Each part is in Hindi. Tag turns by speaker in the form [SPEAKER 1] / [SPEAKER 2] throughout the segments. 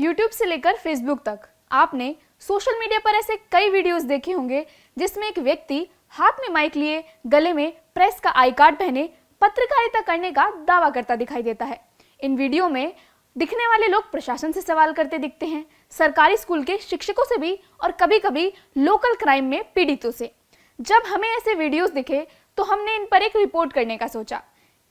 [SPEAKER 1] यूट्यूब से लेकर फेसबुक तक आपने सोशल मीडिया पर ऐसे कई वीडियोस देखे होंगे जिसमें एक व्यक्ति हाथ में माइक लिए गले में प्रेस का आई कार्ड पहने पत्रकारिता करने का दावा करता दिखाई देता है इन वीडियो में दिखने वाले लोग प्रशासन से सवाल करते दिखते हैं सरकारी स्कूल के शिक्षकों से भी और कभी कभी लोकल क्राइम में पीड़ितों से जब हमें ऐसे वीडियोस दिखे तो हमने इन पर एक रिपोर्ट करने का सोचा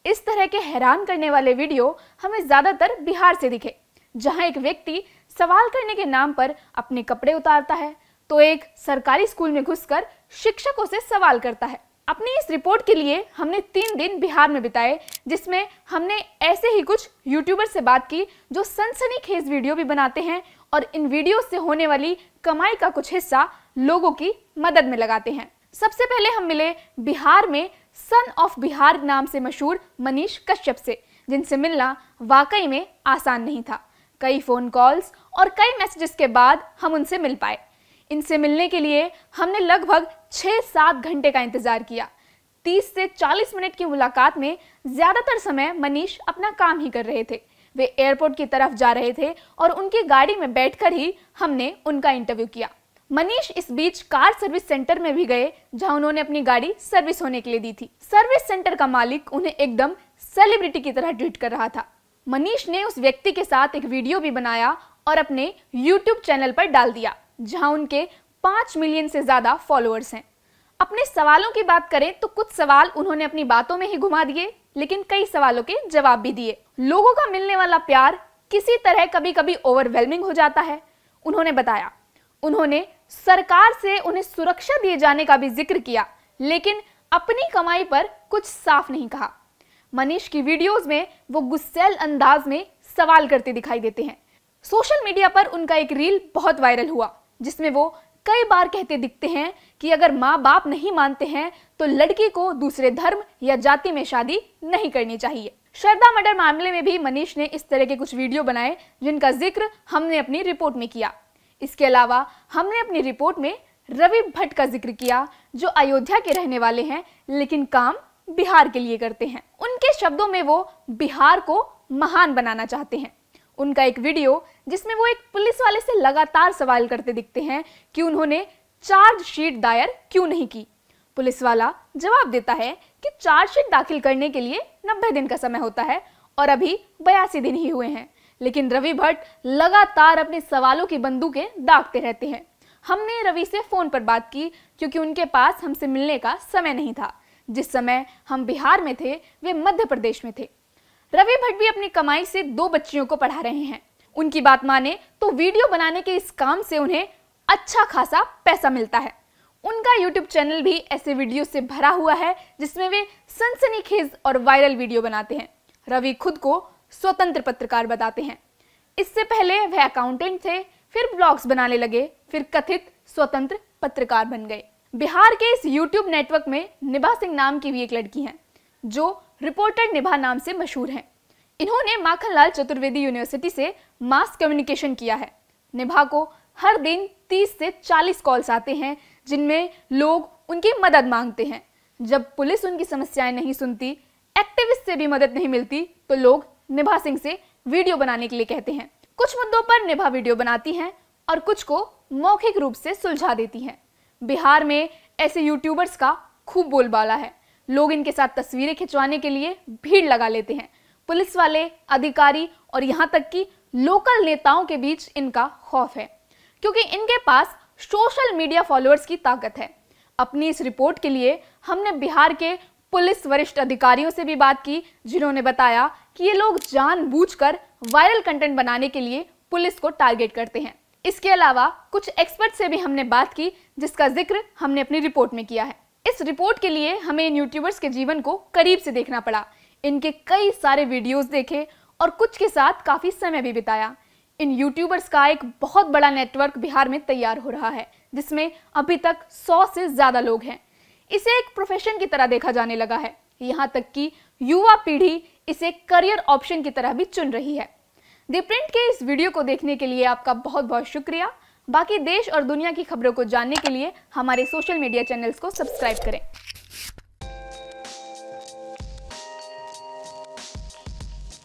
[SPEAKER 1] इस तरह के हैरान करने वाले वीडियो हमें ज़्यादातर बिहार से दिखे जहां एक व्यक्ति सवाल करने के नाम पर अपने कपड़े उतारता है तो एक सरकारी स्कूल में घुसकर शिक्षकों से सवाल करता है अपनी इस रिपोर्ट के लिए हमने तीन दिन बिहार में बिताए जिसमें हमने ऐसे ही कुछ यूट्यूबर से बात की जो सनसनीखेज वीडियो भी बनाते हैं और इन वीडियो से होने वाली कमाई का कुछ हिस्सा लोगों की मदद में लगाते हैं सबसे पहले हम मिले बिहार में सन ऑफ बिहार नाम से मशहूर मनीष कश्यप से जिनसे मिलना वाकई में आसान नहीं था कई फ़ोन कॉल्स और कई मैसेजेस के बाद हम उनसे मिल पाए इनसे मिलने के लिए हमने लगभग छः सात घंटे का इंतज़ार किया तीस से चालीस मिनट की मुलाकात में ज़्यादातर समय मनीष अपना काम ही कर रहे थे वे एयरपोर्ट की तरफ जा रहे थे और उनकी गाड़ी में बैठकर ही हमने उनका इंटरव्यू किया मनीष इस बीच कार सर्विस सेंटर में भी गए जहां उन्होंने अपनी गाड़ी सर्विस होने के लिए दी थी सर्विस सेंटर का मालिक उन्हें एकदम सेलिब्रिटी की तरह ट्रीट कर रहा था मनीष ने उस व्यक्ति के साथ एक वीडियो भी बनाया और अपने यूट्यूब चैनल पर डाल दिया जहां उनके पाँच मिलियन से ज़्यादा फॉलोअर्स हैं अपने सवालों की बात करें तो कुछ सवाल उन्होंने अपनी बातों में ही घुमा दिए लेकिन कई सवालों के जवाब भी दिए लोगों का मिलने वाला प्यार किसी तरह कभी कभी ओवरवेलमिंग हो जाता है उन्होंने बताया उन्होंने सरकार से उन्हें सुरक्षा दिए जाने का भी जिक्र किया लेकिन अपनी कमाई पर कुछ साफ नहीं कहा मनीष की वीडियोस में वो गुस्सेल अंदाज में सवाल करते दिखाई देते हैं सोशल मीडिया पर उनका एक रील बहुत वायरल हुआ जिसमें वो कई बार कहते दिखते हैं कि अगर माँ बाप नहीं मानते हैं तो लड़की को दूसरे धर्म या जाति में शादी नहीं करनी चाहिए श्रद्धा मर्डर मामले में भी मनीष ने इस तरह के कुछ वीडियो बनाए जिनका जिक्र हमने अपनी रिपोर्ट में किया इसके अलावा हमने अपनी रिपोर्ट में रवि भट्ट का जिक्र किया जो अयोध्या के रहने वाले हैं लेकिन काम बिहार के लिए करते हैं उनके शब्दों में वो बिहार को महान बनाना चाहते हैं उनका एक वीडियो जिसमें वो एक पुलिस वाले से लगातार सवाल करते दिखते हैं कि उन्होंने चार्जशीट दायर क्यों नहीं की पुलिस वाला जवाब देता है कि चार्जशीट दाखिल करने के लिए नब्बे दिन का समय होता है और अभी बयासी दिन ही हुए हैं लेकिन रवि भट्ट लगातार अपने सवालों की बंदूकें दागते रहते हैं हमने रवि से फोन पर बात की क्योंकि उनके पास हमसे मिलने का समय नहीं था जिस समय हम बिहार में थे वे मध्य प्रदेश में थे रवि भट्ट भी अपनी कमाई से दो बच्चियों को पढ़ा रहे हैं उनकी बात माने तो वीडियो बनाने के इस काम से उन्हें अच्छा खासा पैसा मिलता है उनका यूट्यूब चैनल भी ऐसे वीडियो से भरा हुआ है जिसमें वे सनसनीखेज और वायरल वीडियो बनाते हैं रवि खुद को स्वतंत्र पत्रकार बताते हैं इससे पहले वह अकाउंटेंट थे फिर ब्लॉग्स बनाने लगे फिर कथित स्वतंत्र पत्रकार बन गए बिहार के इस YouTube नेटवर्क में निभा सिंह नाम की भी एक लड़की हैं जो रिपोर्टर निभा नाम से मशहूर हैं इन्होंने माखनलाल चतुर्वेदी यूनिवर्सिटी से मास कम्युनिकेशन किया है निभा को हर दिन 30 से 40 कॉल्स आते हैं जिनमें लोग उनकी मदद मांगते हैं जब पुलिस उनकी समस्याएं नहीं सुनती एक्टिविस्ट से भी मदद नहीं मिलती तो लोग निभा सिंह से वीडियो बनाने के लिए कहते हैं कुछ मुद्दों पर निभा वीडियो बनाती हैं और कुछ को मौखिक रूप से सुलझा देती हैं बिहार में ऐसे यूट्यूबर्स का खूब बोलबाला है लोग इनके साथ तस्वीरें खिंचवाने के लिए भीड़ लगा लेते हैं पुलिस वाले अधिकारी और यहाँ तक कि लोकल नेताओं के बीच इनका खौफ है क्योंकि इनके पास सोशल मीडिया फॉलोअर्स की ताकत है अपनी इस रिपोर्ट के लिए हमने बिहार के पुलिस वरिष्ठ अधिकारियों से भी बात की जिन्होंने बताया कि ये लोग जानबूझकर वायरल कंटेंट बनाने के लिए पुलिस को टारगेट करते हैं इसके अलावा कुछ एक्सपर्ट से भी हमने बात की जिसका जिक्र हमने अपनी रिपोर्ट में किया है इस रिपोर्ट के लिए हमें इन यूट्यूबर्स के जीवन को करीब से देखना पड़ा इनके कई सारे वीडियोस देखे और कुछ के साथ काफ़ी समय भी बिताया इन यूट्यूबर्स का एक बहुत बड़ा नेटवर्क बिहार में तैयार हो रहा है जिसमें अभी तक सौ से ज़्यादा लोग हैं इसे एक प्रोफेशन की तरह देखा जाने लगा है यहाँ तक कि युवा पीढ़ी इसे करियर ऑप्शन की तरह भी चुन रही है दी प्रिंट के इस वीडियो को देखने के लिए आपका बहुत बहुत शुक्रिया बाकी देश और दुनिया की खबरों को जानने के लिए हमारे सोशल मीडिया चैनल्स को सब्सक्राइब करें